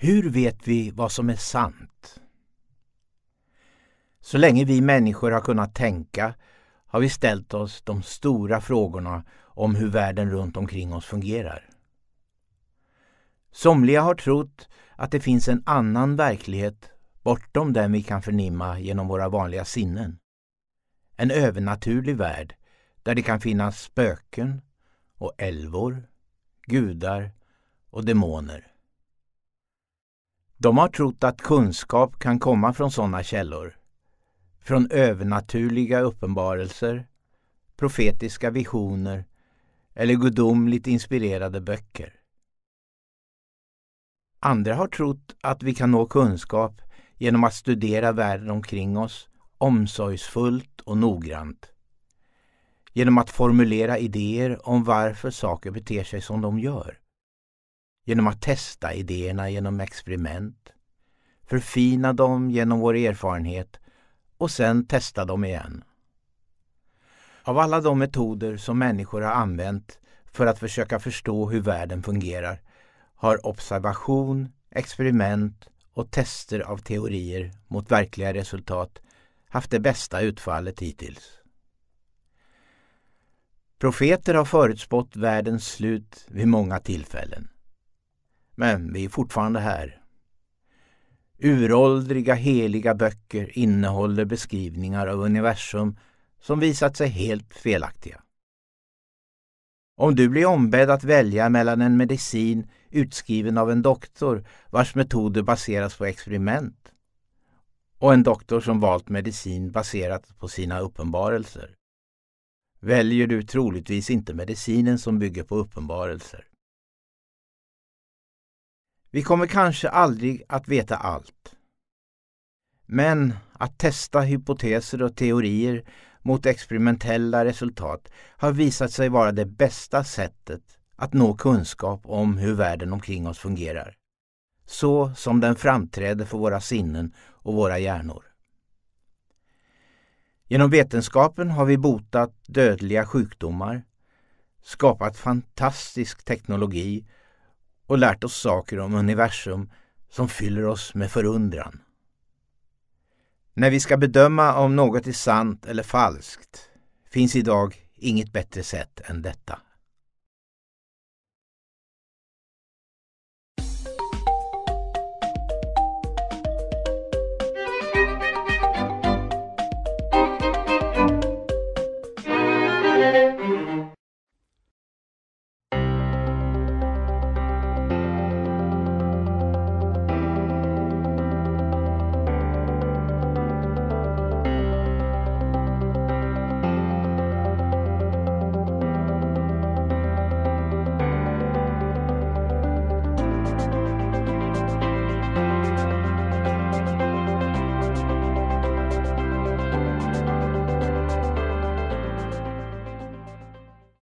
Hur vet vi vad som är sant? Så länge vi människor har kunnat tänka har vi ställt oss de stora frågorna om hur världen runt omkring oss fungerar. Somliga har trott att det finns en annan verklighet bortom den vi kan förnimma genom våra vanliga sinnen. En övernaturlig värld där det kan finnas spöken och älvor, gudar och demoner. De har trott att kunskap kan komma från sådana källor. Från övernaturliga uppenbarelser, profetiska visioner eller gudomligt inspirerade böcker. Andra har trott att vi kan nå kunskap genom att studera världen omkring oss omsorgsfullt och noggrant. Genom att formulera idéer om varför saker beter sig som de gör genom att testa idéerna genom experiment, förfina dem genom vår erfarenhet och sen testa dem igen. Av alla de metoder som människor har använt för att försöka förstå hur världen fungerar har observation, experiment och tester av teorier mot verkliga resultat haft det bästa utfallet hittills. Profeter har förutspått världens slut vid många tillfällen. Men vi är fortfarande här. Uråldriga heliga böcker innehåller beskrivningar av universum som visat sig helt felaktiga. Om du blir ombedd att välja mellan en medicin utskriven av en doktor vars metoder baseras på experiment och en doktor som valt medicin baserat på sina uppenbarelser väljer du troligtvis inte medicinen som bygger på uppenbarelser. Vi kommer kanske aldrig att veta allt. Men att testa hypoteser och teorier mot experimentella resultat har visat sig vara det bästa sättet att nå kunskap om hur världen omkring oss fungerar. Så som den framträder för våra sinnen och våra hjärnor. Genom vetenskapen har vi botat dödliga sjukdomar, skapat fantastisk teknologi och lärt oss saker om universum som fyller oss med förundran. När vi ska bedöma om något är sant eller falskt finns idag inget bättre sätt än detta.